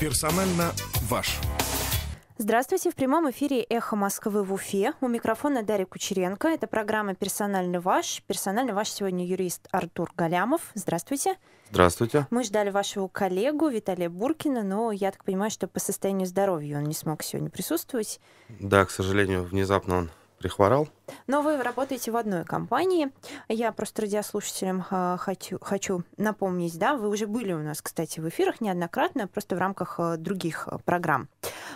Персонально ваш. Здравствуйте, в прямом эфире «Эхо Москвы» в Уфе. У микрофона Дарья Кучеренко. Это программа «Персональный ваш». Персональный ваш сегодня юрист Артур Галямов. Здравствуйте. Здравствуйте. Мы ждали вашего коллегу Виталия Буркина, но я так понимаю, что по состоянию здоровья он не смог сегодня присутствовать. Да, к сожалению, внезапно он прихворал. Но вы работаете в одной компании. Я просто радиослушателям а, хочу, хочу напомнить, да, вы уже были у нас, кстати, в эфирах неоднократно, просто в рамках а, других а, программ.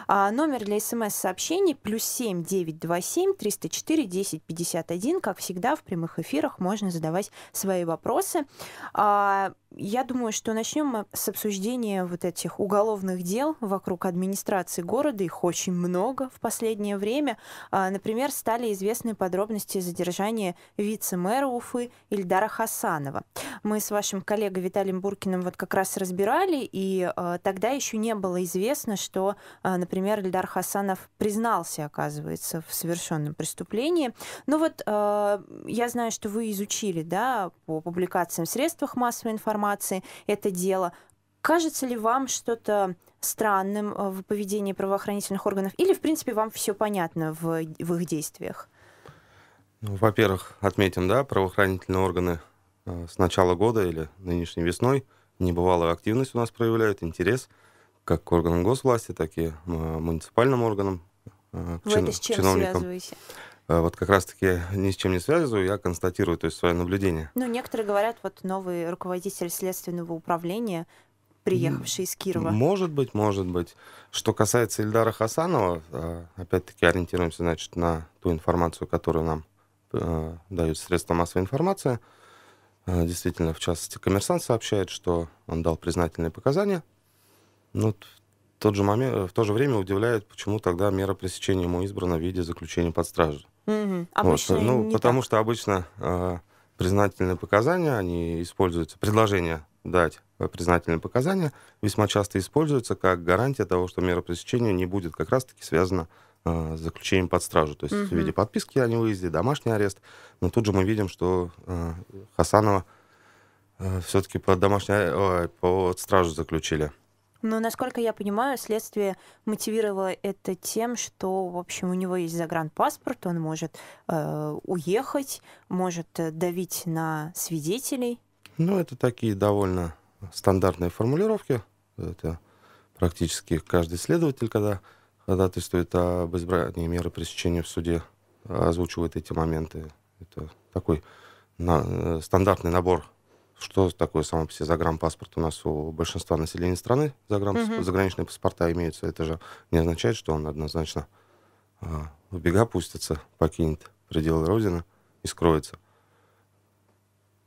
номер для смс-сообщений плюс 7 927 304 10 51. Как всегда, в прямых эфирах можно задавать свои вопросы. я думаю, что начнем мы с обсуждения вот этих уголовных дел вокруг администрации города. Их очень много в последнее время. например, стали известны подробности задержания вице-мэра Уфы Ильдара Хасанова. Мы с вашим коллегой Виталием Буркиным вот как раз разбирали, и э, тогда еще не было известно, что, э, например, Ильдар Хасанов признался, оказывается, в совершенном преступлении. Ну вот, э, я знаю, что вы изучили, да, по публикациям в средствах массовой информации это дело. Кажется ли вам что-то странным э, в поведении правоохранительных органов? Или, в принципе, вам все понятно в, в их действиях? Ну, во-первых, отметим, да, правоохранительные органы э, с начала года или нынешней весной небывалую активность у нас проявляют, интерес как к органам госвласти, так и э, муниципальным органам, э, к Вы чин, это с чем чиновникам. связываете? Э, вот как раз-таки ни с чем не связываю, я констатирую, то есть свое наблюдение. Ну, некоторые говорят, вот новый руководитель следственного управления, приехавший из Кирова. Может быть, может быть. Что касается Ильдара Хасанова, опять-таки ориентируемся, значит, на ту информацию, которую нам Э, дают средства массовой информации. Э, действительно, в частности, коммерсант сообщает, что он дал признательные показания. Но ну, в, тот же момент, в то же время удивляет, почему тогда мера пресечения ему избрана в виде заключения под стражу. Угу. вот. Ну, потому так. что обычно э, признательные показания, они используются, предложение дать э, признательные показания весьма часто используются как гарантия того, что мера пресечения не будет как раз-таки связана с Э, с заключением под стражу, то есть угу. в виде подписки о невыезде, домашний арест. Но тут же мы видим, что э, Хасанова э, все-таки под домашний э, под стражу заключили. Ну, насколько я понимаю, следствие мотивировало это тем, что, в общем, у него есть загранпаспорт, он может э, уехать, может э, давить на свидетелей. Ну, это такие довольно стандартные формулировки. Это практически каждый следователь, когда ходатайствует об избрании меры пресечения в суде, озвучивают эти моменты. Это такой на, э, стандартный набор что такое само по себе загранпаспорт? У нас у большинства населения страны загран, угу. uh заграничные паспорта имеются. Это же не означает, что он однозначно э, в бега пустится, покинет пределы Родины и скроется.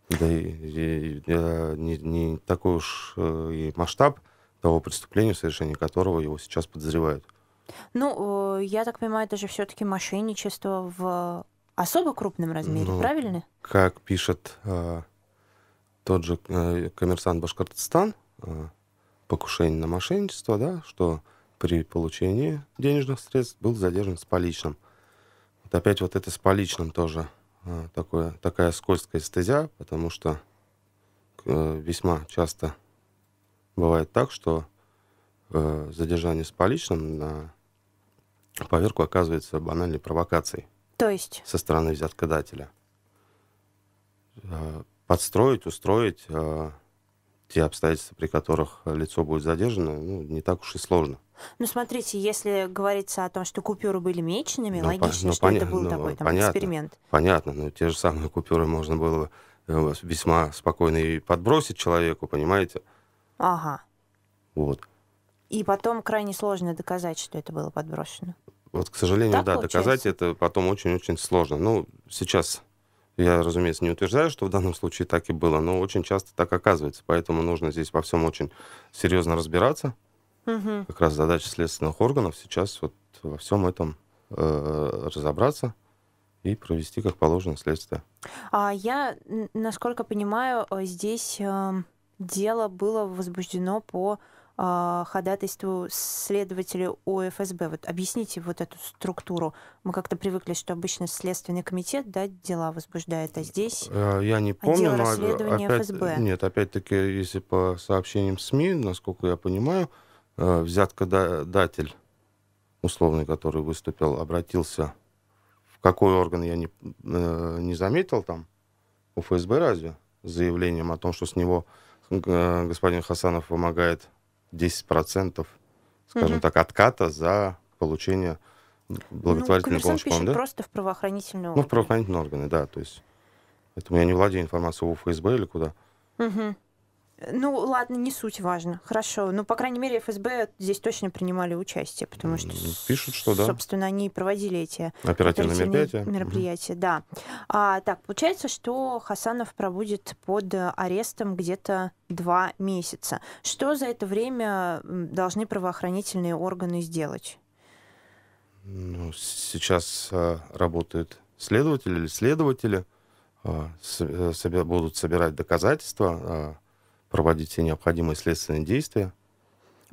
Да и, и, и э, не, не такой уж э, и масштаб того преступления, в совершении которого его сейчас подозревают. Ну, э, я так понимаю, это же все-таки мошенничество в особо крупном размере, ну, правильно? Как пишет э, тот же э, коммерсант Башкортостан, э, покушение на мошенничество, да, что при получении денежных средств был задержан с поличным. Вот опять вот это с поличным тоже э, такое, такая скользкая стезя, потому что э, весьма часто бывает так, что э, задержание с поличным на поверку оказывается банальной провокацией. То есть? Со стороны взяткодателя. Э, подстроить, устроить э, те обстоятельства, при которых лицо будет задержано, ну, не так уж и сложно. Ну, смотрите, если говорится о том, что купюры были меченными, ну, логично, ну, что поня- это был ну, такой там, понятно, эксперимент. Понятно, но те же самые купюры можно было э, весьма спокойно и подбросить человеку, понимаете? Ага. Вот. И потом крайне сложно доказать, что это было подброшено. Вот, к сожалению, так да, получается? доказать это потом очень-очень сложно. Ну, сейчас я, разумеется, не утверждаю, что в данном случае так и было, но очень часто так оказывается. Поэтому нужно здесь во всем очень серьезно разбираться. Угу. Как раз задача следственных органов сейчас вот во всем этом э, разобраться и провести как положено следствие. А я, насколько понимаю, э, здесь э, дело было возбуждено по а, ходатайству следователя ОФСБ. Вот объясните вот эту структуру. Мы как-то привыкли, что обычно Следственный комитет да, дела возбуждает, а здесь э, Я не помню, но опять, ФСБ. Нет, опять-таки, если по сообщениям СМИ, насколько я понимаю, э, взятка-датель, условный, который выступил, обратился в какой орган, я не, э, не заметил там, у ФСБ разве, с заявлением о том, что с него господин Хасанов помогает? 10%, скажем угу. так, отката за получение благотворительной ну, помощи. Пишет да? просто в правоохранительные органы. Ну, в правоохранительные органы, да. То есть, поэтому я не владею информацией у ФСБ или куда. Угу. Ну, ладно, не суть важно. Хорошо. Ну, по крайней мере, ФСБ здесь точно принимали участие, потому что... Пишут, что да. Собственно, они проводили эти оперативные мероприятия. мероприятия угу. Да. А, так, получается, что Хасанов пробудет под арестом где-то два месяца. Что за это время должны правоохранительные органы сделать? Ну, сейчас а, э, работает следователь или следователи. А, с, а, будут собирать доказательства, а, проводить все необходимые следственные действия.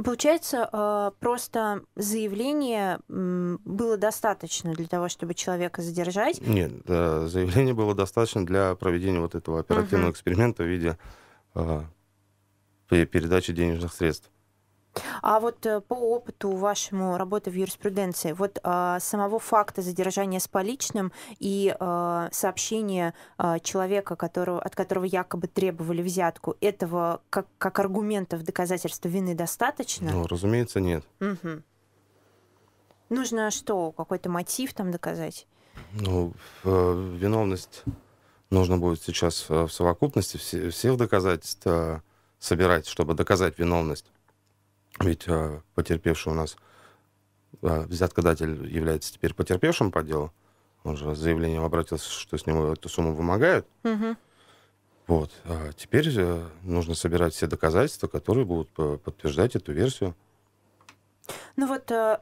Получается, а, просто заявление было достаточно для того, чтобы человека задержать? Нет, э, заявление было достаточно для проведения вот этого оперативного угу. эксперимента в виде а, передачи денежных средств. А вот э, по опыту вашему работы в юриспруденции, вот а, самого факта задержания с поличным и а, сообщения а, человека, которого, от которого якобы требовали взятку, этого как, как аргументов доказательства вины достаточно? Ну, разумеется, нет. Угу. Нужно что, какой-то мотив там доказать? Ну, э, виновность нужно будет сейчас э, в совокупности всех доказательств собирать, чтобы доказать виновность. Ведь э, потерпевший у нас, э, взяткодатель является теперь потерпевшим по делу. Он же с заявлением обратился, что с него эту сумму вымогают. Угу. Вот. А теперь э, нужно собирать все доказательства, которые будут э, подтверждать эту версию. Ну вот, э,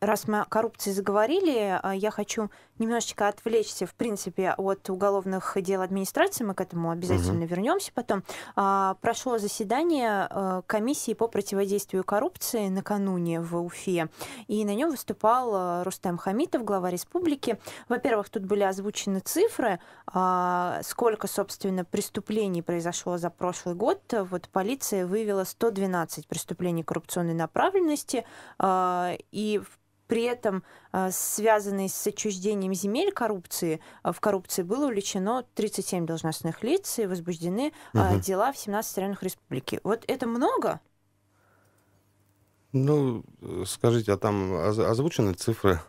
раз мы о коррупции заговорили, я хочу немножечко отвлечься, в принципе, от уголовных дел администрации, мы к этому обязательно угу. вернемся потом. А, прошло заседание а, комиссии по противодействию коррупции накануне в Уфе, и на нем выступал а, Рустам Хамитов, глава республики. Во-первых, тут были озвучены цифры, а, сколько, собственно, преступлений произошло за прошлый год. Вот полиция выявила 112 преступлений коррупционной направленности, а, и в при этом э, связанной с отчуждением земель коррупции, э, в коррупции было увлечено 37 должностных лиц и возбуждены угу. дела в 17 районах республики. Вот это много? Ну, скажите, а там озвучены цифры,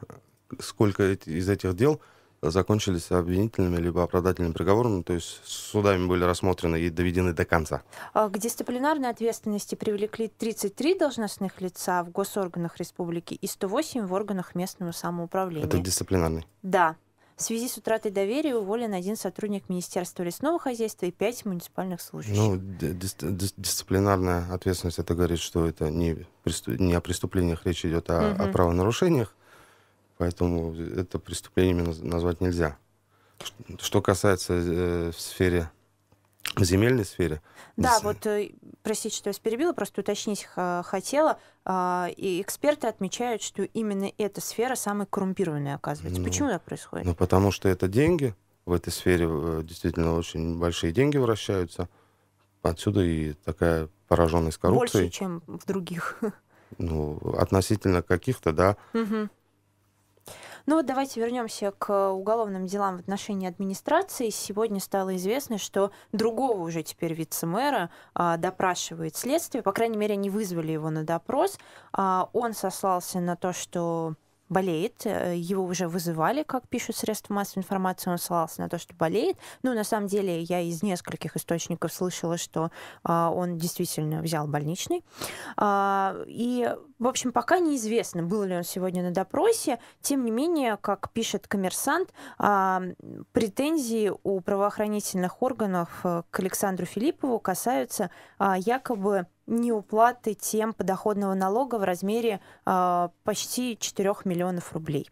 сколько из этих дел закончились обвинительными либо оправдательными приговорами, то есть судами были рассмотрены и доведены до конца. А к дисциплинарной ответственности привлекли 33 должностных лица в госорганах республики и 108 в органах местного самоуправления. Это дисциплинарный? Да. В связи с утратой доверия уволен один сотрудник Министерства лесного хозяйства и пять муниципальных служащих. Ну, дис дис дисциплинарная ответственность, это говорит, что это не, не о преступлениях речь идет, а угу. о правонарушениях. Поэтому это преступлениями назвать нельзя. Что касается э, в сфере в земельной сфере. Да, Здесь... вот, э, простите, что я вас перебила, просто уточнить хотела. А, и эксперты отмечают, что именно эта сфера самая коррумпированная оказывается. Ну, Почему так происходит? Ну, потому что это деньги. В этой сфере э, действительно очень большие деньги вращаются. Отсюда и такая пораженность коррупцией. Больше, чем в других. Ну, относительно каких-то, да. Угу. Ну вот давайте вернемся к уголовным делам в отношении администрации. Сегодня стало известно, что другого уже теперь вице-мэра а, допрашивает следствие. По крайней мере, они вызвали его на допрос. А, он сослался на то, что болеет, э, его уже вызывали, как пишут средства массовой информации, он ссылался на то, что болеет. Ну, на самом деле, я из нескольких источников слышала, что а, он действительно взял больничный. А, и, в общем, пока неизвестно, был ли он сегодня на допросе. Тем не менее, как пишет коммерсант, а, претензии у правоохранительных органов э, к Александру Филиппову касаются якобы неуплаты тем подоходного налога в размере э, почти 4 миллионов рублей.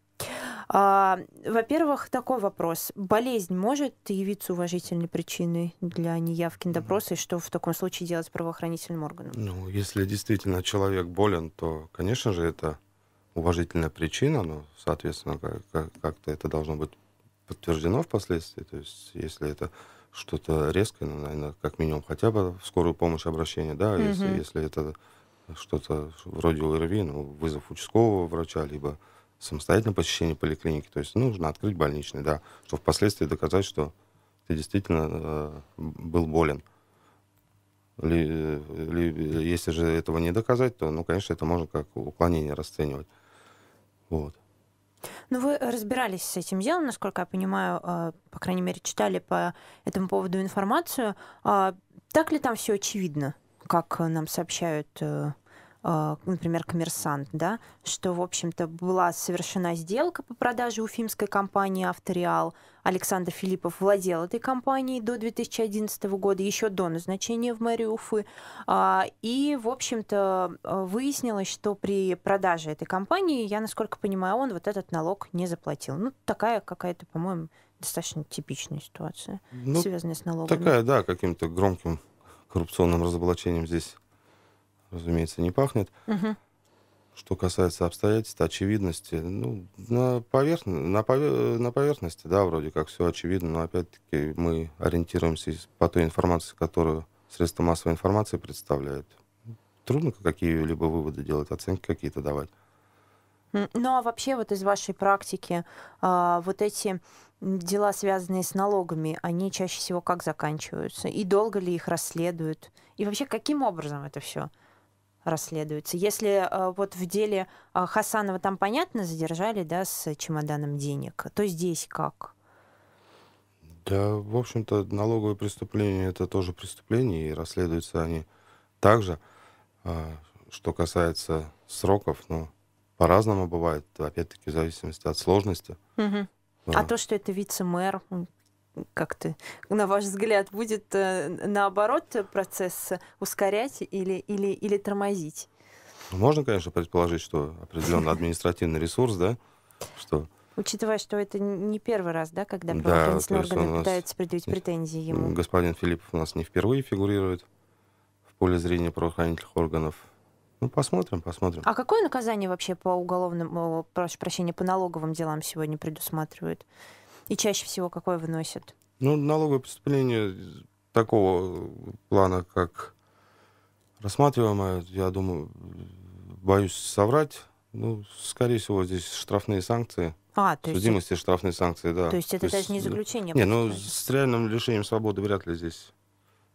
Э, во-первых, такой вопрос. Болезнь может явиться уважительной причиной для неявки на допросы, и что в таком случае делать с правоохранительным органом? Ну, если действительно человек болен, то, конечно же, это уважительная причина, но, соответственно, как-то это должно быть подтверждено впоследствии. То есть, если это что-то резкое, ну, наверное, как минимум хотя бы в скорую помощь обращение, да, угу. если, если это что-то вроде ОРВИ, ну, вызов участкового врача, либо самостоятельное посещение поликлиники. То есть нужно открыть больничный, да, чтобы впоследствии доказать, что ты действительно э, был болен. Ли, э, ли, если же этого не доказать, то, ну, конечно, это можно как уклонение расценивать. Вот. Ну, вы э, разбирались с этим делом, насколько я понимаю, э, по крайней мере, читали по этому поводу информацию. А так ли там все очевидно, как э, нам сообщают а, например, коммерсант, да, что, в общем-то, была совершена сделка по продаже уфимской компании «Авториал». Александр Филиппов владел этой компанией до 2011 года, еще до назначения в мэрию Уфы. А, и, в общем-то, а, выяснилось, что при продаже этой компании, я, насколько понимаю, он вот этот налог не заплатил. Ну, такая какая-то, по-моему, достаточно типичная ситуация, ну, связанная с налогами. Такая, да, каким-то громким коррупционным разоблачением здесь разумеется, не пахнет. Угу. Что касается обстоятельств, очевидности, ну, на, поверх... на, пове... на поверхности, да, вроде как все очевидно, но опять-таки мы ориентируемся по той информации, которую средства массовой информации представляют. Трудно какие-либо выводы делать, оценки какие-то давать. Ну а вообще вот из вашей практики а, вот эти дела, связанные с налогами, они чаще всего как заканчиваются? И долго ли их расследуют? И вообще каким образом это все расследуется. Если э, вот в деле э, Хасанова там понятно задержали, да, с чемоданом денег, то здесь как? Да, в общем-то, налоговые преступления это тоже преступление и расследуются они также. Э, что касается сроков, ну, по-разному бывает, опять-таки, в зависимости от сложности. Угу. Да. А то, что это вице-мэр, как ты, на ваш взгляд, будет э, наоборот процесс ускорять или, или, или тормозить? Ну, можно, конечно, предположить, что определенный административный ресурс, да, что Учитывая, что это не первый раз, да, когда правоохранительные да, органы пытаются предъявить претензии ему. Господин Филиппов у нас не впервые фигурирует в поле зрения правоохранительных органов. Ну, посмотрим, посмотрим. А какое наказание вообще по уголовным, прошу прощения, по налоговым делам сегодня предусматривают? И чаще всего какой выносят? Ну, налоговое поступление такого плана, как рассматриваемое, я думаю, боюсь соврать, ну, скорее всего, здесь штрафные санкции. А, то есть... Судимости, штрафные санкции, да. То есть это то есть... даже не ну, заключение? Не, ну, с реальным лишением свободы вряд ли здесь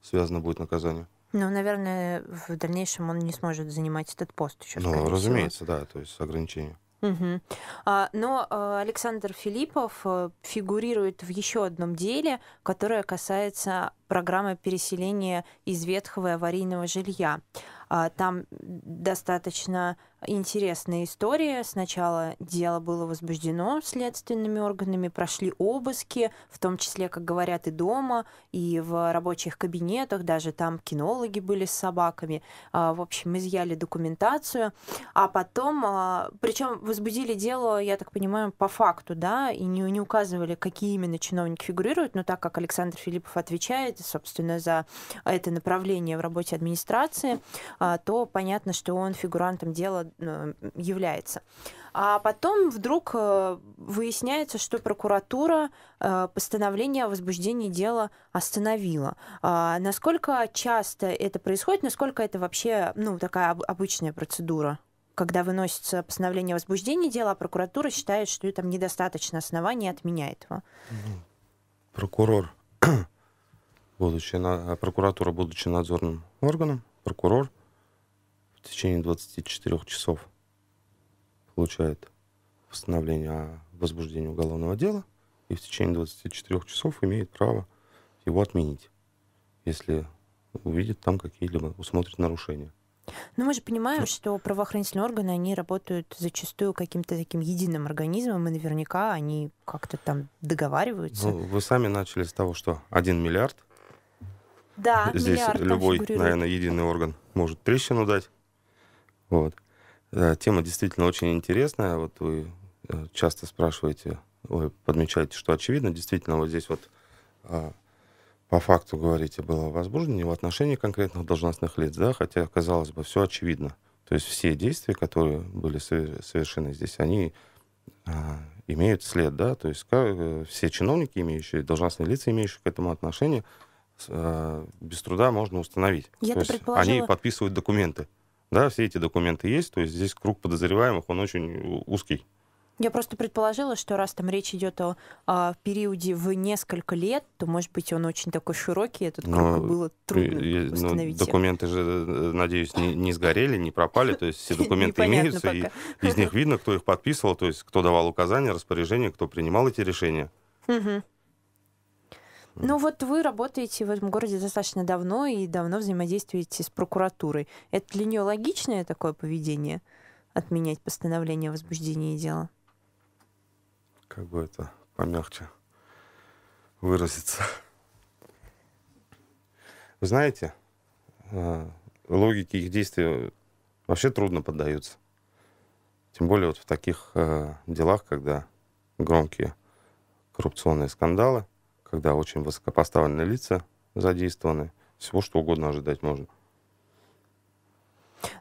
связано будет наказание. Ну, наверное, в дальнейшем он не сможет занимать этот пост еще. Ну, разумеется, всего. да, то есть ограничение. Угу. Но э, Александр Филиппов э, фигурирует в еще одном деле, которое касается программы переселения из ветхого аварийного жилья. А, там достаточно интересная история. Сначала дело было возбуждено следственными органами, прошли обыски, в том числе, как говорят, и дома, и в рабочих кабинетах, даже там кинологи были с собаками. А, в общем, изъяли документацию, а потом, а, причем возбудили дело, я так понимаю, по факту, да, и не, не указывали, какие именно чиновники фигурируют, но так как Александр Филиппов отвечает, собственно, за это направление в работе администрации, а, то понятно, что он фигурантом дела является. А потом вдруг э, выясняется, что прокуратура э, постановление о возбуждении дела остановила. А насколько часто это происходит, насколько это вообще ну, такая обычная процедура? когда выносится постановление о возбуждении дела, а прокуратура считает, что там недостаточно оснований и отменяет его. Ну, прокурор, будучи, прокуратура, будучи надзорным органом, прокурор – в течение 24 часов получает восстановление о возбуждении уголовного дела и в течение 24 часов имеет право его отменить, если увидит там какие-либо, усмотрит нарушения. Но ну, мы же понимаем, да. Ну. что правоохранительные органы, они работают зачастую каким-то таким единым организмом, и наверняка они как-то там договариваются. Ну, вы сами начали с того, что один миллиард. Да, Здесь миллиард любой, наверное, единый орган может трещину дать. Вот. Э, тема действительно очень интересная. Вот вы э, часто спрашиваете, вы подмечаете, что очевидно. Действительно, вот здесь вот э, по факту, говорите, было возбуждено не в отношении конкретных должностных лиц, да, хотя, казалось бы, все очевидно. То есть все действия, которые были совершены здесь, они имеют след, да, то есть как, все чиновники, имеющие, должностные лица, имеющие к этому отношение, без труда можно установить. Я то есть предположила... они подписывают документы. Да, все эти документы есть, то есть здесь круг подозреваемых, он очень э, узкий. Я просто предположила, что раз там речь идет о, о а, периоде в несколько лет, то, может быть, он очень такой широкий, этот круг но, ну, было трудно и, установить. Ну, документы же, э, надеюсь, не, не сгорели, не пропали, то есть все документы имеются, и из них видно, кто их подписывал, то есть кто давал указания, распоряжения, кто принимал эти решения. Ну вот вы работаете в этом городе достаточно давно и давно взаимодействуете с прокуратурой. Это для нее логичное такое поведение отменять постановление о возбуждении дела? Как бы это помягче выразиться. Вы знаете, э, логики их действий вообще трудно поддаются. Тем более вот в таких э, делах, когда громкие коррупционные скандалы – когда очень высокопоставленные лица задействованы, всего что угодно ожидать можно.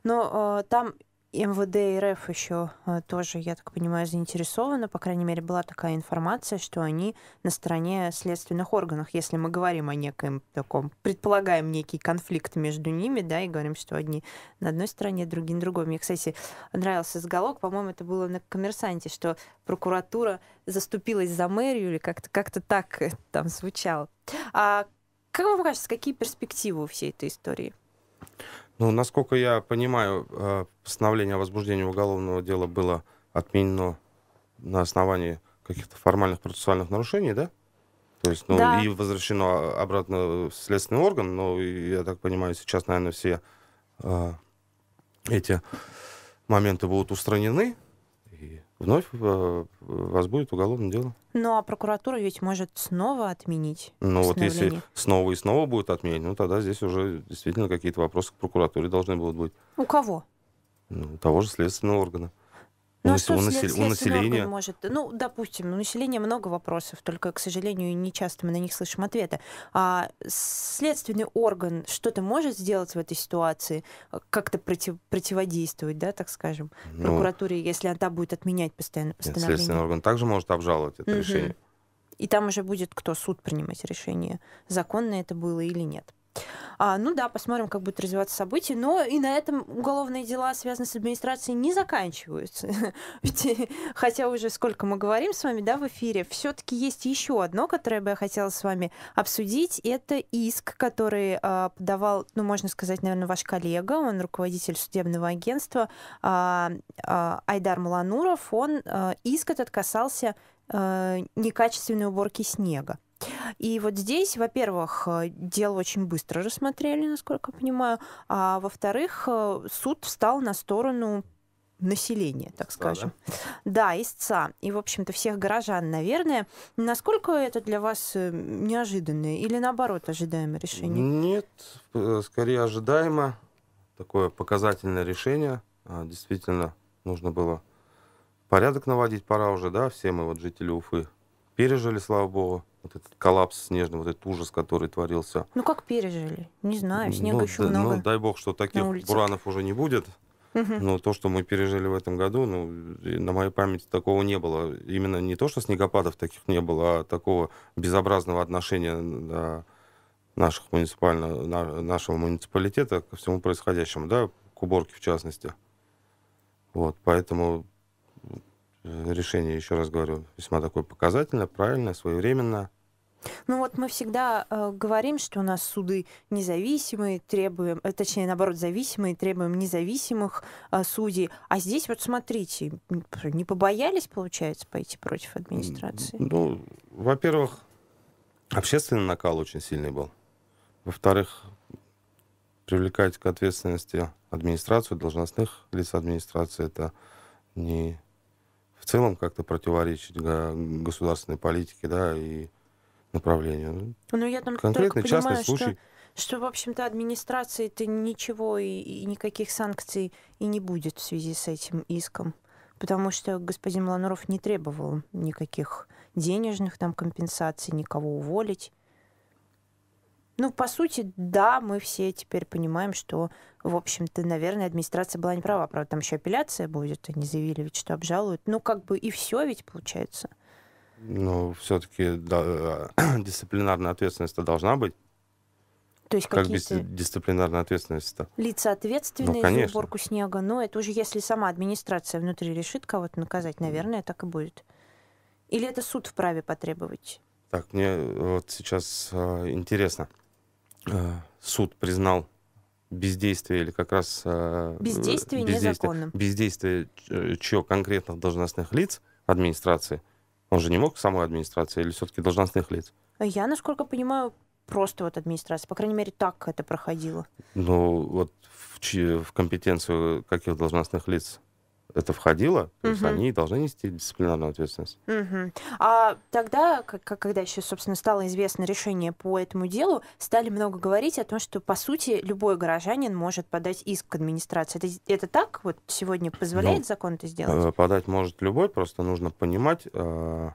Но э, там МВД РФ еще э, тоже, я так понимаю, заинтересована. По крайней мере, была такая информация, что они на стороне следственных органов. Если мы говорим о неком таком, предполагаем некий конфликт между ними, да, и говорим, что одни на одной стороне, другие на другой. Мне, кстати, нравился заголовок, по-моему, это было на «Коммерсанте», что прокуратура заступилась за мэрию или как-то как так э, там звучало. А как вам кажется, какие перспективы у всей этой истории? Ну, насколько я понимаю, э, постановление о возбуждении уголовного дела было отменено на основании каких-то формальных процессуальных нарушений, да? То есть, ну, да. и возвращено обратно в следственный орган, но, я так понимаю, сейчас, наверное, все э, эти моменты будут устранены, вновь у э, вас будет уголовное дело. Ну а прокуратура ведь может снова отменить. Ну вот если снова и снова будет отменить, ну тогда здесь уже действительно какие-то вопросы к прокуратуре должны будут быть. У кого? Ну, у того же следственного органа. Ну, у, а что у, насел... у населения? Может... Ну, допустим, у населения много вопросов, только, к сожалению, не часто мы на них слышим ответы. А следственный орган что-то может сделать в этой ситуации? Э, как-то против... противодействовать, да, так скажем, ну, прокуратуре, если она будет отменять постоянно постановление? Нет, следственный орган также может обжаловать это угу. решение. И там уже будет кто суд принимать решение, законно это было или нет. А, ну да, посмотрим, как будут развиваться события. Но и на этом уголовные дела, связанные с администрацией, не заканчиваются. Хотя уже сколько мы говорим с вами, да, в эфире, все-таки есть еще одно, которое бы я хотела с вами обсудить. Это иск, который а, подавал, ну, можно сказать, наверное, ваш коллега, он руководитель судебного агентства а, а, Айдар Малануров. Он иск этот касался некачественной уборки снега. И вот здесь, во-первых, э, дело очень быстро рассмотрели, насколько я понимаю, а во-вторых, э, суд встал на сторону населения, так истца, скажем. Да? да, истца. И, в общем-то, всех горожан, наверное. Насколько это для вас э, неожиданное или, наоборот, ожидаемое решение? Нет, скорее ожидаемо. Такое показательное решение. А, действительно, нужно было порядок наводить, пора уже, да, все мы, вот жители Уфы, пережили, слава богу, вот этот коллапс снежный, вот этот ужас, который творился. Ну как пережили? Не знаю, снега ну, еще да, ну, много. Ну дай бог, что таких буранов уже не будет. Но то, что мы пережили в этом году, ну, на моей памяти такого не было. Именно не то, что снегопадов таких не было, а такого безобразного отношения да, наших муниципально, на, нашего муниципалитета ко всему происходящему, да, к уборке в частности. Вот, поэтому э, решение, еще раз говорю, весьма такое показательное, правильное, своевременное. Ну вот мы всегда э, говорим, что у нас суды независимые, требуем, э, точнее наоборот зависимые, требуем независимых э, судей. А здесь вот смотрите, не побоялись, получается, пойти против администрации? Ну, во-первых, общественный накал очень сильный был. Во-вторых, привлекать к ответственности администрацию, должностных лиц администрации, это не в целом как-то противоречит государственной политике, да, и направление. Ну. ну, я там Конкретный только понимаю, частный случай. Что, что, в общем-то, администрации ты ничего и, и никаких санкций и не будет в связи с этим иском. Потому что господин Лануров не требовал никаких денежных там компенсаций, никого уволить. Ну, по сути, да, мы все теперь понимаем, что, в общем-то, наверное, администрация была не права. Правда, там еще апелляция будет, они заявили ведь, что обжалуют. Ну, как бы и все ведь получается. Ну, все-таки да, дисциплинарная ответственность-то должна быть. То есть как без дисциплинарной ответственности-то? Лица ответственные ну, за уборку снега. Но это уже если сама администрация внутри решит кого-то наказать, наверное, так и будет. Или это суд вправе потребовать? Так, мне э, вот сейчас э, интересно. Э, суд признал бездействие или как раз... Э, бездействие, бездействие незаконным. Бездействие э, чье конкретно должностных лиц администрации – он же не мог самой администрации или все-таки должностных лиц? Я, насколько понимаю, просто вот администрация. По крайней мере, так это проходило. Ну, вот в, чьи, в компетенцию каких должностных лиц это входило, то есть они должны нести дисциплинарную ответственность. Угу. А тогда, как, когда еще, собственно, стало известно решение по этому делу, стали много говорить о том, что, по сути, любой горожанин может подать иск к администрации. Это, это так? Вот сегодня позволяет ну, закон это сделать? Э, подать может любой, просто нужно понимать, э,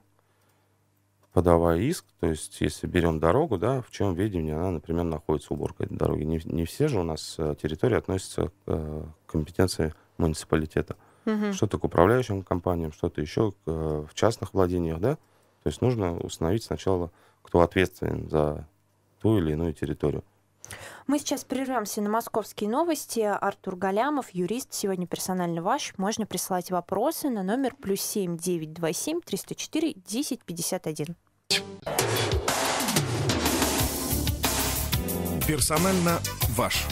подавая иск, то есть если берем дорогу, да, в чем ведении она, например, находится уборка этой дороги. Не, не все же у нас э, территории относятся к компетенции муниципалитета. Uh угу. что-то к управляющим компаниям, что-то еще к, э, в частных владениях, да? То есть нужно установить сначала, кто ответственен за ту или иную территорию. Мы сейчас прервемся на московские новости. Артур Галямов, юрист, сегодня персонально ваш. Можно присылать вопросы на номер плюс семь девять два семь триста четыре десять пятьдесят один. Персонально ваш.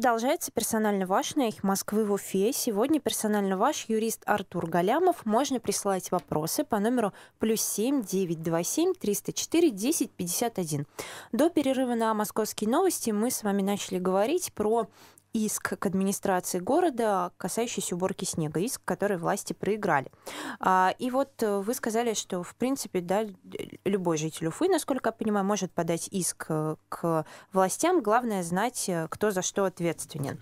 Продолжается персонально ваш на их Москвы в Уфе. Сегодня персонально ваш юрист Артур Галямов. Можно присылать вопросы по номеру плюс триста четыре десять пятьдесят один До перерыва на московские новости мы с вами начали говорить про иск к администрации города, касающийся уборки снега, иск, который власти проиграли. А, и вот э, вы сказали, что, в принципе, да, любой житель Уфы, насколько я понимаю, может подать иск э, к властям. Главное знать, э, кто за что ответственен.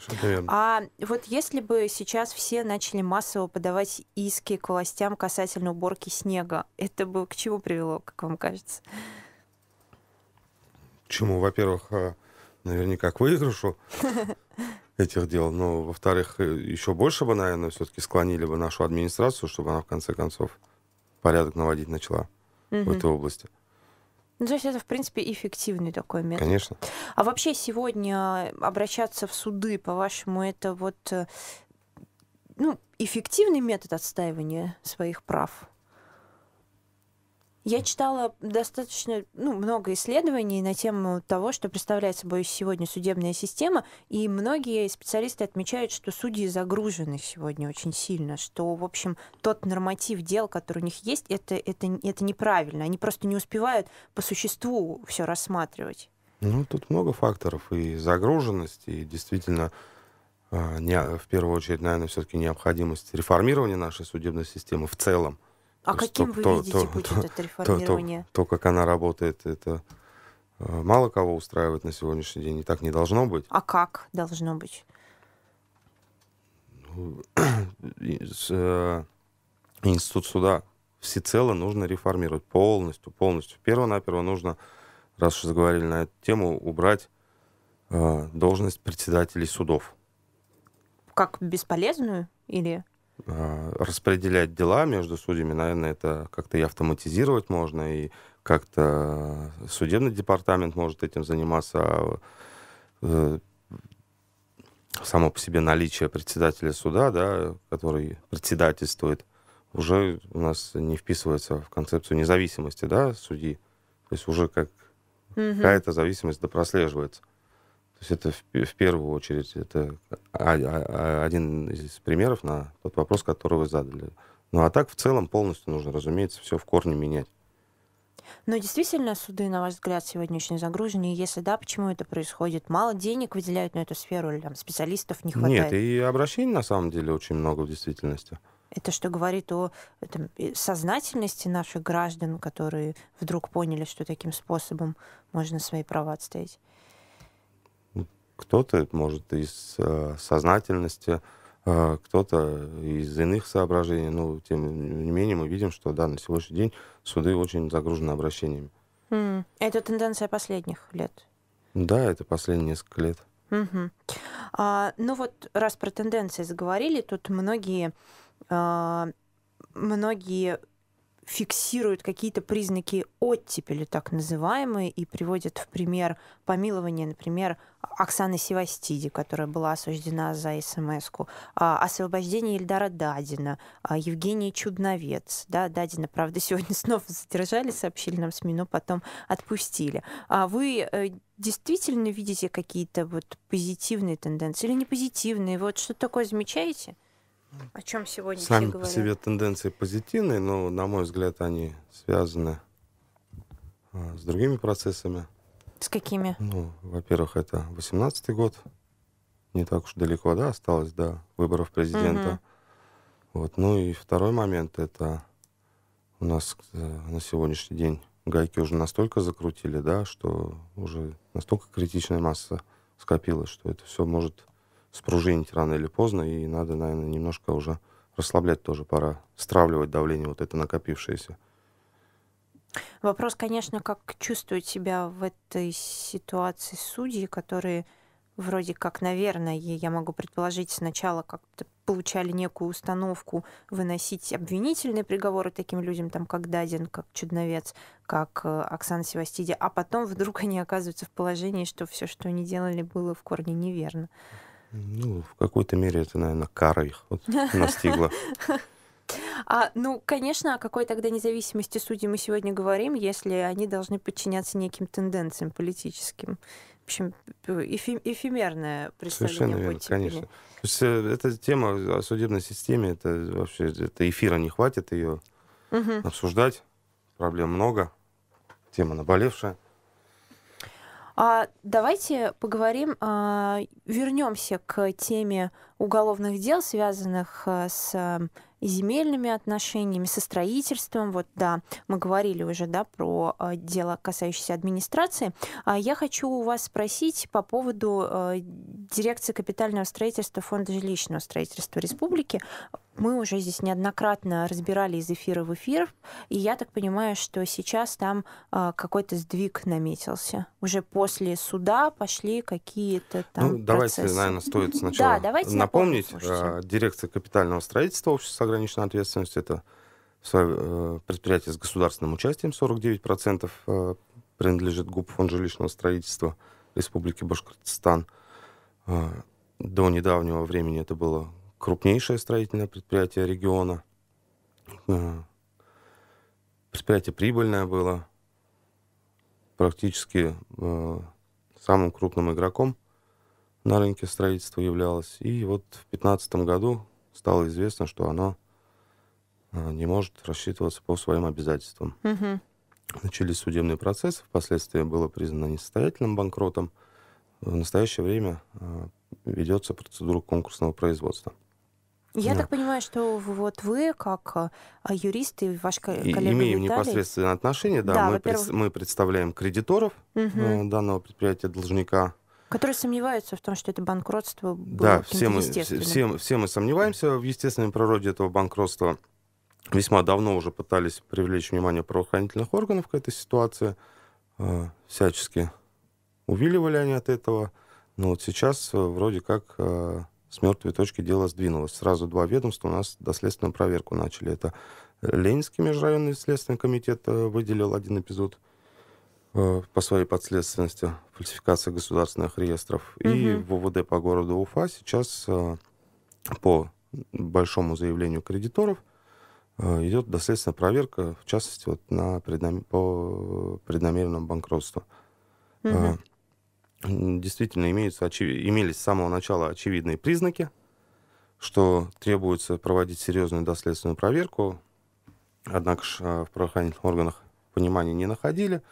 А вот если бы сейчас все начали массово подавать иски к властям касательно уборки снега, это бы к чему привело, как вам кажется? чему? Во-первых, наверняка к выигрышу этих дел. Но, во-вторых, э, еще больше бы, наверное, все-таки склонили бы нашу администрацию, чтобы она, в конце концов, порядок наводить начала в этой области. Ну, то есть это, в принципе, эффективный такой метод. Конечно. А вообще сегодня обращаться в суды, по-вашему, это вот э, ну, эффективный метод отстаивания своих прав? Я читала достаточно ну, много исследований на тему того, что представляет собой сегодня судебная система, и многие специалисты отмечают, что судьи загружены сегодня очень сильно, что, в общем, тот норматив дел, который у них есть, это, это, это неправильно. Они просто не успевают по существу все рассматривать. Ну, тут много факторов. И загруженность, и действительно, а, не, в первую очередь, наверное, все-таки необходимость реформирования нашей судебной системы в целом а то каким то, вы видите то, будет то, это реформирование? То, то, то, как она работает, это э, мало кого устраивает на сегодняшний день. И так не должно быть. А как должно быть? Ну, э, институт суда всецело нужно реформировать полностью, полностью. Перво-наперво нужно, раз уж заговорили на эту тему, убрать э, должность председателей судов. Как бесполезную или? А, распределять дела между судьями, наверное, это как-то и автоматизировать можно, и как-то судебный департамент может этим заниматься. А, э, само по себе наличие председателя суда, да, который председательствует, уже у нас не вписывается в концепцию независимости да, судьи. То есть уже как угу. какая-то зависимость допрослеживается. Да то есть это в, в первую очередь это один из примеров на тот вопрос, который вы задали. Ну а так в целом полностью нужно, разумеется, все в корне менять. Но действительно суды, на ваш взгляд, сегодня очень загружены? И если да, почему это происходит? Мало денег выделяют на эту сферу или там специалистов не хватает? Нет, и обращений на самом деле очень много в действительности. Это что говорит о там, сознательности наших граждан, которые вдруг поняли, что таким способом можно свои права отстоять? Кто-то, может, из э, сознательности, э, кто-то из иных соображений, но ну, тем не менее мы видим, что да, на сегодняшний день суды очень загружены обращениями. Mm. Это тенденция последних лет? Да, это последние несколько лет. Угу. А, ну вот, раз про тенденции заговорили, тут многие, а, многие фиксируют какие-то признаки оттепели, так называемые, и приводят в пример помилование, например, Оксаны Севастиди, которая была осуждена за смс а, освобождение Ильдара Дадина, а, Евгения Чудновец. Да, Дадина, правда, сегодня снова задержали, сообщили нам СМИ, но потом отпустили. А Вы э, действительно видите какие-то вот позитивные тенденции или не позитивные? Вот что такое замечаете? О чем сегодня Сами все по себе тенденции позитивные, но, на мой взгляд, они связаны а, с другими процессами. С какими? Ну, во-первых, это 18-й год. Не так уж далеко, да, осталось до выборов президента. Угу. Вот. Ну и второй момент, это у нас э, на сегодняшний день гайки уже настолько закрутили, да, что уже настолько критичная масса скопилась, что это все может спружинить рано или поздно, и надо, наверное, немножко уже расслаблять тоже пора, стравливать давление вот это накопившееся. Вопрос, конечно, как чувствует себя в этой ситуации судьи, которые вроде как, наверное, я могу предположить, сначала как-то получали некую установку выносить обвинительные приговоры таким людям, там, как Дадин, как Чудновец, как э, Оксана Севастиди, а потом вдруг они оказываются в положении, что все, что они делали, было в корне неверно. Ну, в какой-то мере это, наверное, кара их вот настигла. А, ну, конечно, о какой тогда независимости судей мы сегодня говорим, если они должны подчиняться неким тенденциям политическим? В общем, эфемерное представление Совершенно верно, конечно. То есть, э, эта тема о судебной системе, это вообще это эфира не хватит ее угу. обсуждать. Проблем много, тема наболевшая. А давайте поговорим, а, вернемся к теме уголовных дел, связанных э, с э, земельными отношениями, со строительством. Вот, да, мы говорили уже, да, про э, дело, касающееся администрации. А я хочу у вас спросить по поводу дирекции капитального строительства Фонда жилищного строительства республики мы уже здесь неоднократно разбирали из эфира в эфир, и я так понимаю, что сейчас там а, какой-то сдвиг наметился. Уже после суда пошли какие-то ну, там Ну, давайте, процессы. наверное, стоит сначала да, давайте напомнить. напомнить а, дирекция капитального строительства общества с ограниченной ответственностью, это э, предприятие с государственным участием, 49% э, принадлежит ГУП Фонд жилищного строительства Республики Башкортостан. Э, до недавнего времени это было крупнейшее строительное предприятие региона. А, предприятие прибыльное было, практически э, самым крупным игроком на рынке строительства являлось. И вот в 2015 году стало известно, что оно э, а, не может рассчитываться по своим обязательствам. Угу. Начались судебные процессы, впоследствии было признано несостоятельным банкротом. В настоящее время э, ведется процедура конкурсного производства. Я да. так понимаю, что вот вы, как а, а, юристы, ваш коллега Имеем Виталий... непосредственное отношение, да. да мы, пред, мы представляем кредиторов угу. данного предприятия, должника. Которые сомневаются в том, что это банкротство было Да, все мы, все, все мы сомневаемся в естественной природе этого банкротства. Весьма давно уже пытались привлечь внимание правоохранительных органов к этой ситуации. Э, всячески увиливали они от этого. Но вот сейчас э, вроде как с мертвой точки дело сдвинулось. Сразу два ведомства у нас доследственную проверку начали. Это э, Ленинский межрайонный следственный комитет э, выделил один эпизод э, по своей подследственности фальсификации государственных реестров. Угу. И ВВД по городу Уфа сейчас по большому заявлению кредиторов идет доследственная проверка, в частности, вот на преднам... по преднамеренному банкротству. Угу действительно имеются, имелись с самого начала очевидные признаки, что требуется проводить серьезную доследственную проверку, однако же а, в правоохранительных органах понимания не находили.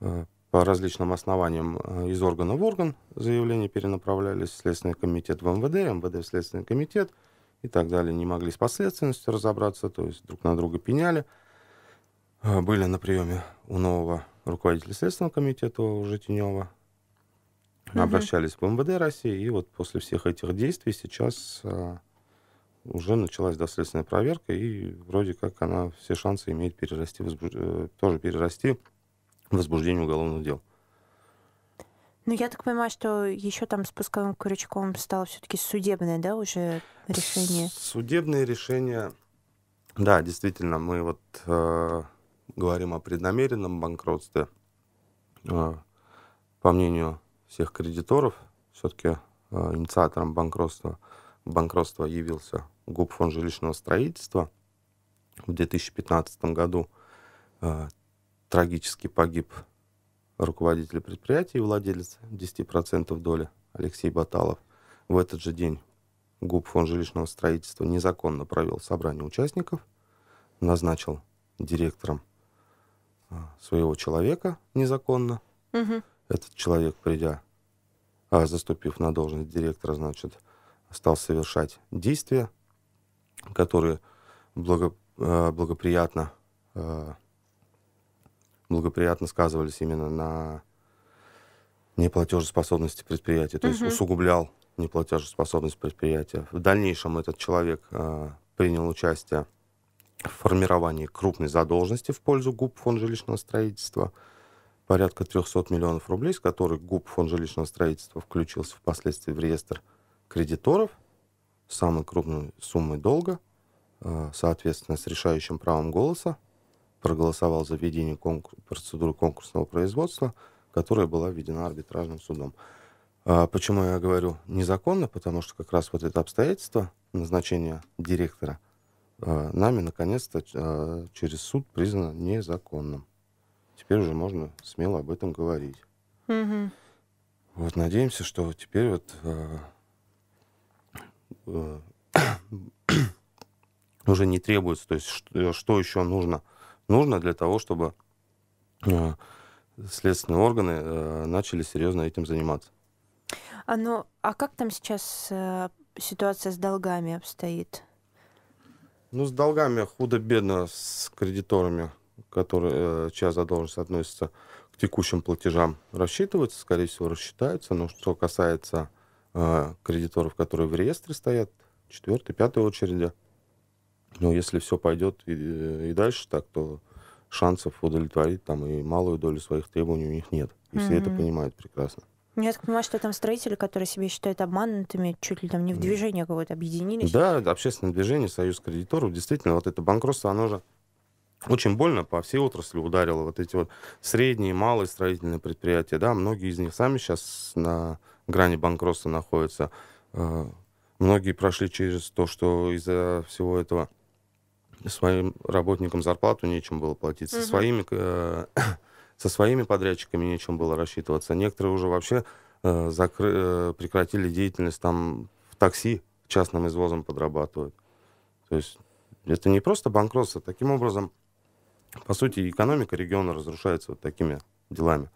Э, по различным основаниям э, из органа в орган заявления перенаправлялись в Следственный комитет в МВД, МВД в Следственный комитет и так далее. Не могли с последственностью разобраться, то есть друг на друга пеняли. Э, были на приеме у нового руководителя Следственного комитета, уже Тенева, Угу. Обращались в МВД России, и вот после всех этих действий сейчас а, уже началась доследственная проверка, и вроде как она все шансы имеет перерасти, возбуж... Э, тоже перерасти в возбуждение уголовного дела. Ну, я так понимаю, что еще там с пусковым крючком стало все-таки судебное, да, уже решение? Судебное решение, да, действительно, мы вот э, говорим о преднамеренном банкротстве. Э, по мнению всех кредиторов. Все-таки э, инициатором банкротства, банкротства явился ГУП Фонд жилищного строительства. В 2015 году э, трагически погиб руководитель предприятия и владелец 10% доли Алексей Баталов. В этот же день ГУП Фонд жилищного строительства незаконно провел собрание участников, назначил директором э, своего человека незаконно. Угу. Этот человек, придя, а, заступив на должность директора, значит, стал совершать действия, которые благо, э, благоприятно, э, благоприятно сказывались именно на неплатежеспособности предприятия, то угу. есть усугублял неплатежеспособность предприятия. В дальнейшем этот человек э, принял участие в формировании крупной задолженности в пользу ГУП фонд жилищного строительства – порядка 300 миллионов рублей, с которых ГУП Фонд жилищного строительства включился впоследствии в реестр кредиторов самой крупной суммой долга, э, соответственно, с решающим правом голоса, проголосовал за введение конкур... процедуры конкурсного производства, которая была введена арбитражным судом. А почему я говорю незаконно? Потому что как раз вот это обстоятельство назначения директора э, нами наконец-то э, через суд признано незаконным теперь уже можно смело об этом говорить. Угу. Вот надеемся, что теперь вот э, э, уже не требуется, то есть э, что, что еще нужно, нужно для того, чтобы э, следственные органы э, начали серьезно этим заниматься. А, ну, а как там сейчас э, ситуация с долгами обстоит? Ну, с долгами худо-бедно, с кредиторами который э, чья задолженность относится к текущим платежам, рассчитываются, скорее всего, рассчитаются. Но что касается э, кредиторов, которые в реестре стоят, четвертой, пятой очереди, ну, если все пойдет и, э, и дальше так, то шансов удовлетворить там и малую долю своих требований у них нет. И mm-hmm. все это понимают прекрасно. Ну, я так понимаю, что там строители, которые себя считают обманутыми, чуть ли там не в движение кого-то объединились. Да, общественное движение, союз кредиторов. Действительно, вот это банкротство, оно же очень больно по всей отрасли ударило. Вот эти вот средние, малые строительные предприятия, да, многие из них сами сейчас на грани банкротства находятся. Э, многие прошли через то, что из-за всего этого своим работникам зарплату нечем было платить, угу. со своими э, со своими подрядчиками нечем было рассчитываться. Некоторые уже вообще э, закры, прекратили деятельность там в такси частным извозом подрабатывают. То есть это не просто банкротство. Таким образом по сути, экономика региона разрушается вот такими делами.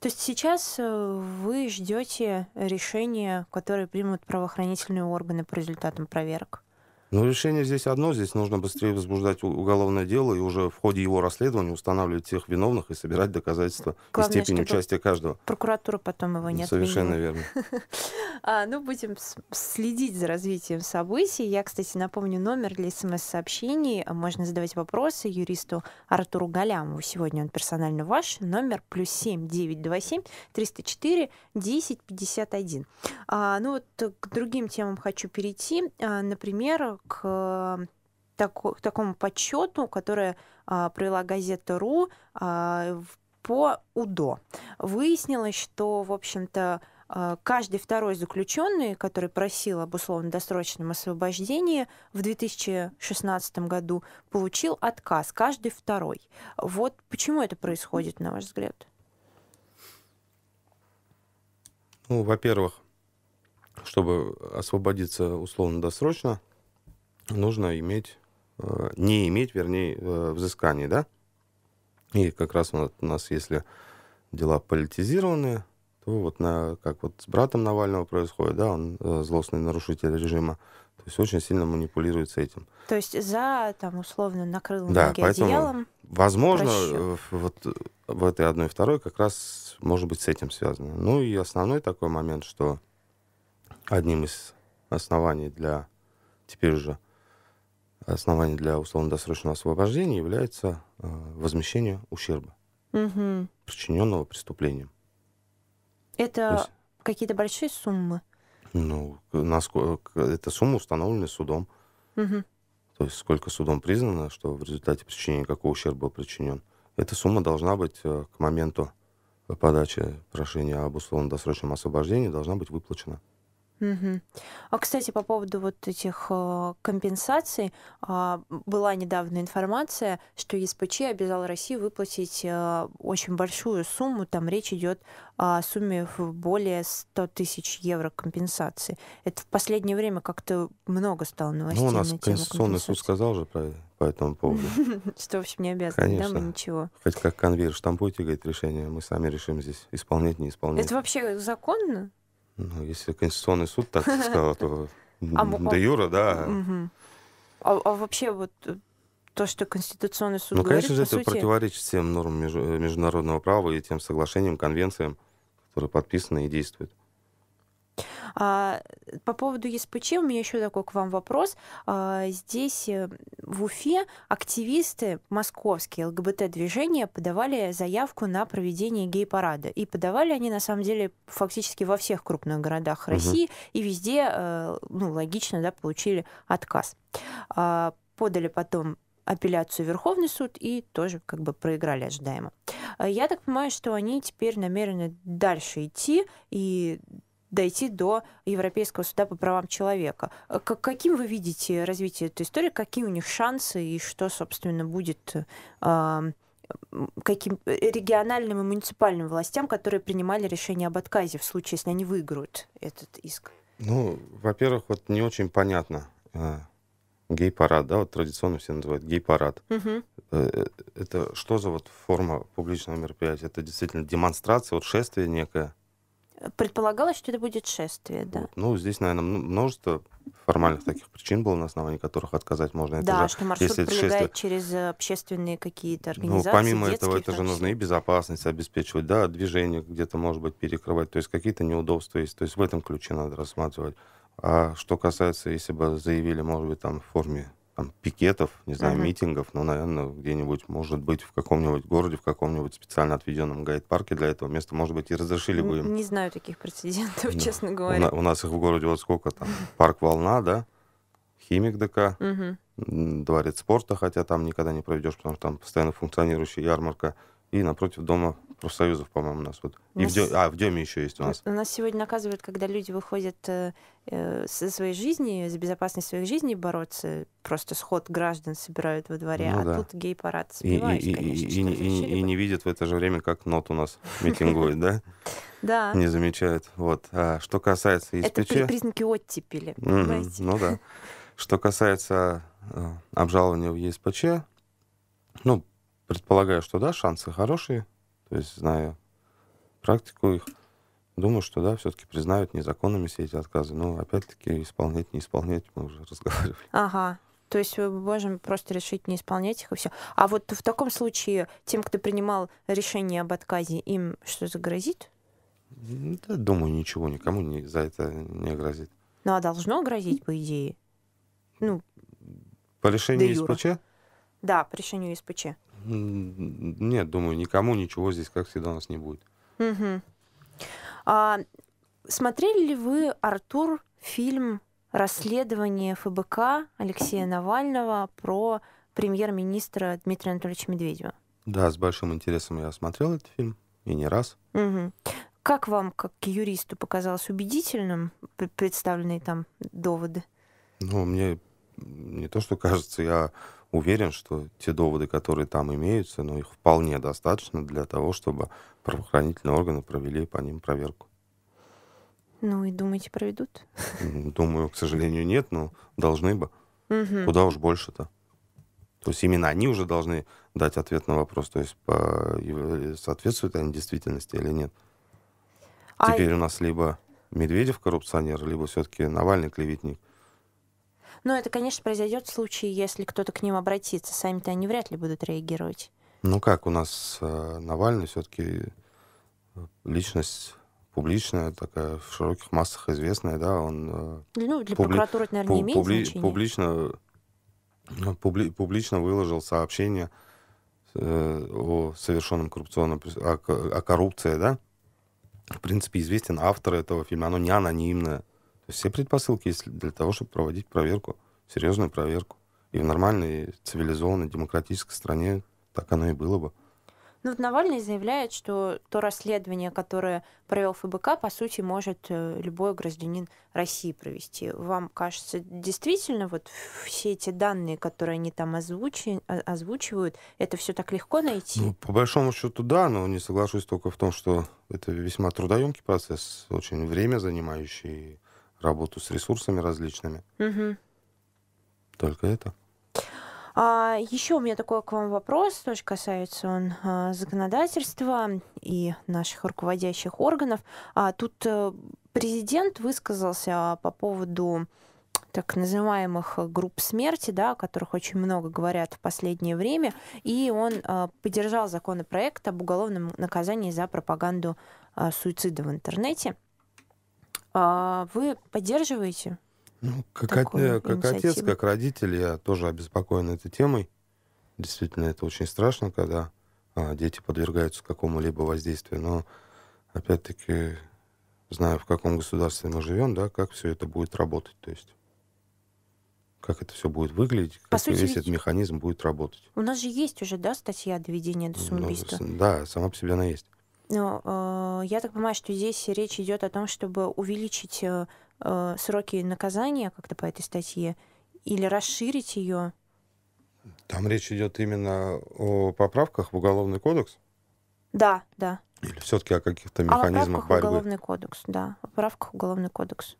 То есть сейчас э, вы ждете решения, которые примут правоохранительные органы по результатам проверок? Но решение здесь одно, здесь нужно быстрее возбуждать уголовное дело и уже в ходе его расследования устанавливать всех виновных и собирать доказательства Главное, и степень участия каждого. Прокуратура потом его не Совершенно отменила. верно. а, ну, будем следить за развитием событий. Я, кстати, напомню номер для смс-сообщений. Можно задавать вопросы юристу Артуру Галямову. Сегодня он персонально ваш. Номер плюс семь девять два семь триста четыре десять пятьдесят один. А, ну вот к другим темам хочу перейти. А, например, к к такому подсчету, который а, провела газета РУ а, по УДО. Выяснилось, что, в общем-то, а, каждый второй заключенный, который просил об условно-досрочном освобождении в 2016 году, получил отказ. Каждый второй. Вот почему это происходит, на ваш взгляд? Ну, во-первых, чтобы освободиться условно-досрочно, нужно иметь, э, не иметь, вернее, э, взысканий, да? И как раз у нас, если дела политизированные, то вот на, как вот с братом Навального происходит, да, он э, злостный нарушитель режима, то есть очень сильно манипулируется этим. То есть за, там, условно, накрыл да, поэтому, одеялом? возможно, прощу. вот в этой одной второй как раз, может быть, с этим связано. Ну и основной такой момент, что одним из оснований для теперь уже основание для условно-досрочного освобождения является э, возмещение ущерба, угу. причиненного преступлением. Это есть... какие-то большие суммы? Ну, насколько эта сумма установлена судом. Угу. То есть сколько судом признано, что в результате причинения какого ущерба был причинен. Эта сумма должна быть э, к моменту подачи прошения об условно-досрочном освобождении должна быть выплачена. Угу. А, кстати, по поводу вот этих э, компенсаций, а, была недавно информация, что ЕСПЧ обязал Россию выплатить э, очень большую сумму, там речь идет о сумме в более 100 тысяч евро компенсации. Это в последнее время как-то много стало новостей. Ну, у нас на Конституционный суд сказал же про по этому поводу. Что, в общем, не обязаны, Конечно. да, мы ничего. Хоть как конвейер штампуйте, говорит, решение, мы сами решим здесь, исполнять, не исполнять. Это вообще законно? Ну, если Конституционный суд так сказал, то а а до юра, да. А, а вообще вот э, то, что Конституционный суд Ну, говорит, конечно же, это противоречит всем нормам э, международного права и тем соглашениям, конвенциям, которые подписаны и действуют. А, по поводу ЕСПЧ у меня еще такой к вам вопрос. А, здесь э, в Уфе активисты московские ЛГБТ-движения подавали заявку на проведение гей-парада. И подавали они, на самом деле, фактически во всех крупных городах России, угу. и везде, э, ну, логично, да, получили отказ. А, подали потом апелляцию в Верховный суд и тоже как бы проиграли ожидаемо. Я так понимаю, что они теперь намерены дальше идти и дойти до Европейского суда по правам человека. Э, каким вы видите развитие этой истории? Какие у них шансы и что, собственно, будет э, каким э, региональным и муниципальным властям, которые принимали решение об отказе в случае, если они выиграют этот иск? Ну, во-первых, вот не очень понятно гей-парад, да, вот традиционно все называют гей-парад. Угу. Это что за вот форма публичного мероприятия? Это действительно демонстрация, вот шествие некое, Предполагалось, что это будет шествие, да. Ну, здесь, наверное, множество формальных таких причин было, на основании которых отказать можно. Это да, же, что маршрут если пролегает шествие... через э, общественные какие-то ну, организации. Ну, помимо этого, это же нужно и безопасность обеспечивать, да, движение где-то, может быть, перекрывать. То есть какие-то неудобства есть. То есть в этом ключе надо рассматривать. А что касается, если бы заявили, может быть, там в форме там, пикетов, не знаю, uh-huh. митингов, но, наверное, где-нибудь, может быть, в каком-нибудь городе, в каком-нибудь специально отведенном гайд-парке для этого места, может быть, и разрешили бы им. Не знаю таких прецедентов, да. честно говоря. У, у нас их в городе вот сколько там? Парк Волна, да? Химик ДК, uh-huh. дворец спорта, хотя там никогда не проведешь, потому что там постоянно функционирующая ярмарка. И напротив дома профсоюзов, по-моему, у нас. Вот. И нас... В Дем... А, в Деме еще есть у нас. У нас сегодня наказывают, когда люди выходят э, э со своей жизни, за безопасность своих жизней бороться, просто сход граждан собирают во дворе, ну, а да. тут гей-парад и, и, И, и, и, и, и не видят в это же время, как НОТ у нас митингует, да? Да. Не замечают. Вот. А что касается ИСПЧ... Это признаки оттепели, понимаете? Ну да. Что касается э, обжалования в ЕСПЧ, ну, предполагаю, что да, шансы хорошие то есть знаю практику их, думаю, что да, все-таки признают незаконными все эти отказы, но опять-таки исполнять, не исполнять, мы уже разговаривали. Ага. То есть мы можем просто решить не исполнять их и все. А вот в таком случае тем, кто принимал решение об отказе, им что-то грозит? Да, думаю, ничего никому не, за это не грозит. Ну, а должно грозить, по идее? Ну, по решению СПЧ? Да, по решению СПЧ. Нет, думаю, никому ничего здесь, как всегда, у нас не будет. Угу. А, смотрели ли вы, Артур, фильм расследование ФБК Алексея Навального про премьер-министра Дмитрия Анатольевича Медведева? Да, с большим интересом я смотрел этот фильм, и не раз. Угу. Как вам, как юристу, показалось убедительным представленные там доводы? Ну, мне не то, что кажется, я уверен, что те доводы, которые там имеются, ну, их вполне достаточно для того, чтобы правоохранительные органы провели по ним проверку. Ну и думаете, проведут? Думаю, к сожалению, нет, но должны бы. Угу. Куда уж больше-то. То есть именно они уже должны дать ответ на вопрос, то есть по... Э, соответствуют они действительности или нет. А... Теперь у нас либо Медведев коррупционер, либо все-таки Навальный клеветник. Но это, конечно, произойдет в случае, если кто-то к ним обратится. Сами-то они вряд ли будут реагировать. Ну как, у нас э, Навальный все-таки э, личность публичная, такая в широких массах известная, да, он... Э, ну, для публи... прокуратуры это, наверное, не имеет публи... значения. Публично, ну, публи... публично выложил сообщение о совершенном коррупционном... о, о коррупции, да? В принципе, известен автор этого фильма, оно не анонимное есть все предпосылки есть для того, чтобы проводить проверку, серьезную проверку. И в нормальной, цивилизованной, демократической стране так оно и было бы. Ну вот Навальный заявляет, что то расследование, которое провел ФБК, по сути, может э, любой гражданин России провести. Вам кажется, действительно, вот все эти данные, которые они там озвучи... А, озвучивают, это все так легко найти? Ну, по большому счету, да, но не соглашусь только в том, что это весьма трудоемкий процесс, очень время занимающий работу с ресурсами различными. Угу. Только это. А, еще у меня такой к вам вопрос, тоже касается он а, законодательства и наших руководящих органов. А, тут а, президент высказался по поводу так называемых групп смерти, да, о которых очень много говорят в последнее время, и он а, поддержал законопроект об уголовном наказании за пропаганду а, суицида в интернете. А, вы поддерживаете? Ну, как, от, э, как отец, как родитель, я тоже обеспокоен этой темой. Действительно, это очень страшно, когда а, дети подвергаются какому-либо воздействию. Но, опять-таки, знаю, в каком государстве мы живем, да, как все это будет работать. То есть как это все будет выглядеть, как сути, весь ведь... этот механизм будет работать. У нас же есть уже, да, статья о доведения до ну, самоубийства? Ну, да, сама по себе она есть. Но ну, э, я так понимаю, что здесь речь идет о том, чтобы увеличить э, э, сроки наказания как-то по этой статье или расширить ее. Там речь идет именно о поправках в уголовный кодекс. Да, да. Или все-таки о каких-то механизмах о борьбы. Уголовный кодекс, да, о правках уголовный кодекс.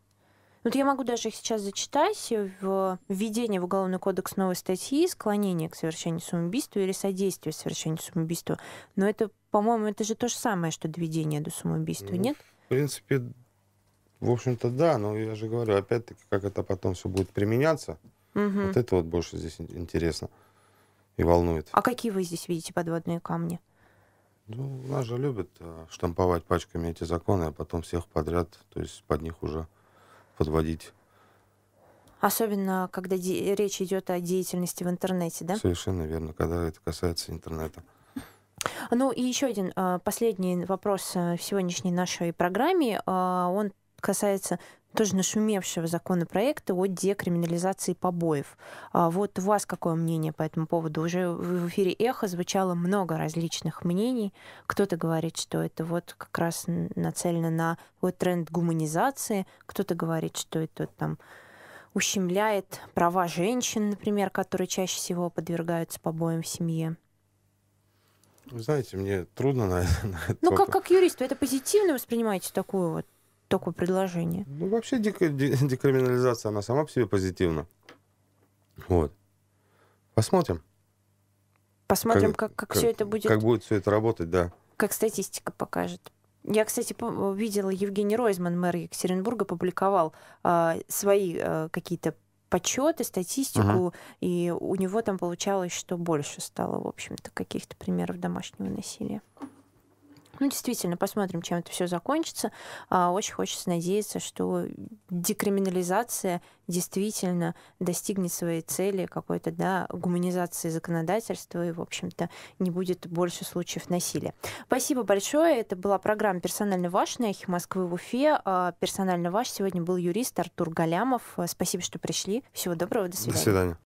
Вот я могу даже их сейчас зачитать. Э, в введение в Уголовный кодекс новой статьи «Склонение к совершению самоубийства» или «Содействие совершению самоубийства». Но это, по-моему, это же то же самое, что доведение до самоубийства, ну, нет? В принципе, в общем-то, да. Но я же говорю, опять-таки, как это потом все будет применяться, угу. вот это вот больше здесь интересно и волнует. А какие вы здесь видите подводные камни? Ну, нас же любят э, штамповать пачками эти законы, а потом всех подряд, то есть под них уже подводить. Особенно, когда речь идет о деятельности в интернете, да? Совершенно верно, когда это касается интернета. Ну и еще один а, последний вопрос э, в сегодняшней нашей программе. А, он касается тоже нашумевшего законопроекта о декриминализации побоев. А вот у вас какое мнение по этому поводу? Уже в эфире «Эхо» звучало много различных мнений. Кто-то говорит, что это вот как раз нацелено на вот тренд гуманизации, кто-то говорит, что это там ущемляет права женщин, например, которые чаще всего подвергаются побоям в семье. знаете, мне трудно на, на это. Ну, как, как юрист, вы это позитивно воспринимаете такую вот такое предложение? Ну, вообще дек- декриминализация, она сама по себе позитивна. Вот. Посмотрим. Посмотрим, как, как, как все это будет. Как будет все это работать, да. Как статистика покажет. Я, кстати, видела Евгений Ройзман, мэр Екатеринбурга, публиковал э, свои э, какие-то подсчеты, статистику, угу. и у него там получалось, что больше стало, в общем-то, каких-то примеров домашнего насилия. Ну, действительно, посмотрим, чем это все закончится. А, очень хочется надеяться, что декриминализация действительно достигнет своей цели какой-то да, гуманизации законодательства и, в общем-то, не будет больше случаев насилия. Спасибо большое. Это была программа «Персонально ваш» на «Эхе Москвы» в Уфе. А, «Персонально ваш» сегодня был юрист Артур Галямов. Спасибо, что пришли. Всего доброго. До свидания. До свидания.